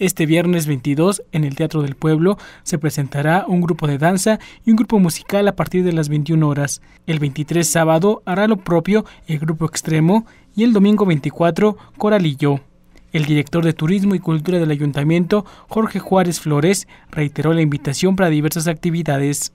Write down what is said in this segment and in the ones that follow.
Este viernes 22, en el Teatro del Pueblo, se presentará un grupo de danza y un grupo musical a partir de las 21 horas. El 23 sábado hará lo propio el grupo extremo y el domingo 24 Coralillo. El director de Turismo y Cultura del Ayuntamiento, Jorge Juárez Flores, reiteró la invitación para diversas actividades.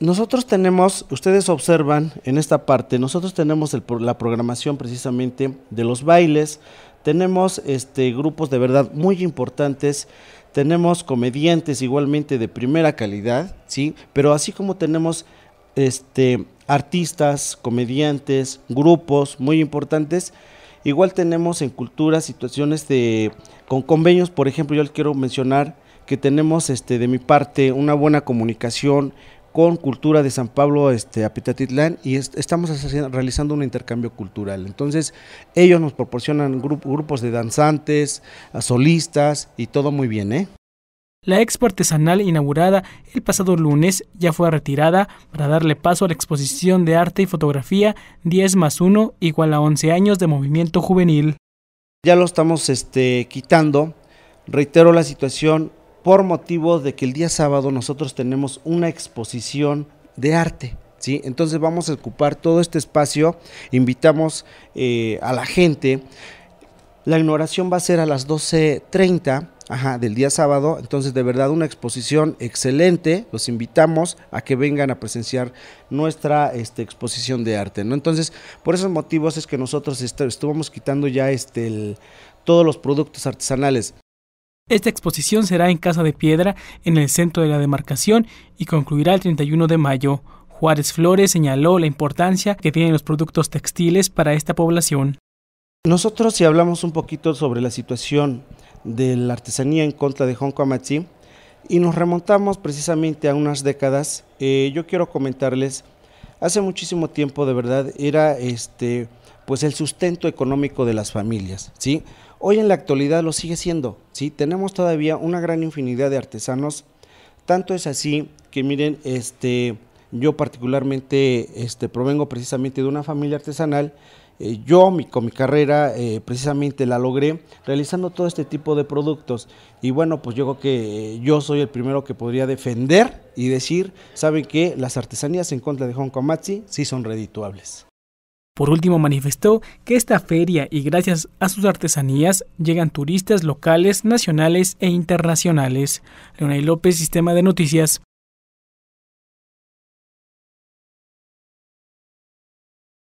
Nosotros tenemos, ustedes observan en esta parte, nosotros tenemos la programación precisamente de los bailes, tenemos este, grupos de verdad muy importantes tenemos comediantes igualmente de primera calidad, ¿sí? Pero así como tenemos este artistas, comediantes, grupos muy importantes, igual tenemos en cultura situaciones de con convenios, por ejemplo, yo les quiero mencionar que tenemos este de mi parte una buena comunicación, con Cultura de San Pablo este, y estamos realizando un intercambio cultural. Entonces, ellos nos proporcionan grupos de danzantes, solistas y todo muy bien. ¿eh? La expo artesanal inaugurada el pasado lunes ya fue retirada para darle paso a la exposición de arte y fotografía 10 más 1 igual a 11 años de movimiento juvenil. Ya lo estamos este, quitando. Reitero la situación, por motivo de que el día sábado nosotros tenemos una exposición de arte. ¿Sí? Entonces vamos a ocupar todo este espacio, invitamos eh, a la gente. La inauguración va a ser a las 12.30 del día sábado, entonces de verdad una exposición excelente, los invitamos a que vengan a presenciar nuestra este, exposición de arte. ¿no? Entonces, por esos motivos es que nosotros estuvimos quitando ya este, todos los productos artesanales. Esta exposición será en Casa de Piedra, en el centro de la demarcación, y concluirá el 31 de mayo. Juárez Flores señaló la importancia que tienen los productos textiles para esta población. Nosotros si hablamos un poquito sobre la situación de la artesanía en contra de Hong Kong y nos remontamos precisamente a unas décadas, eh, yo quiero comentarles hace muchísimo tiempo de verdad era este pues el sustento económico de las familias, ¿sí? Hoy en la actualidad lo sigue siendo, ¿sí? Tenemos todavía una gran infinidad de artesanos, tanto es así que miren, este yo particularmente este provengo precisamente de una familia artesanal eh, yo mi, con mi carrera eh, precisamente la logré realizando todo este tipo de productos y bueno, pues yo creo que eh, yo soy el primero que podría defender y decir, saben que las artesanías en contra de Hong Matsi sí son redituables. Por último, manifestó que esta feria y gracias a sus artesanías llegan turistas locales, nacionales e internacionales. Leonel López, Sistema de Noticias.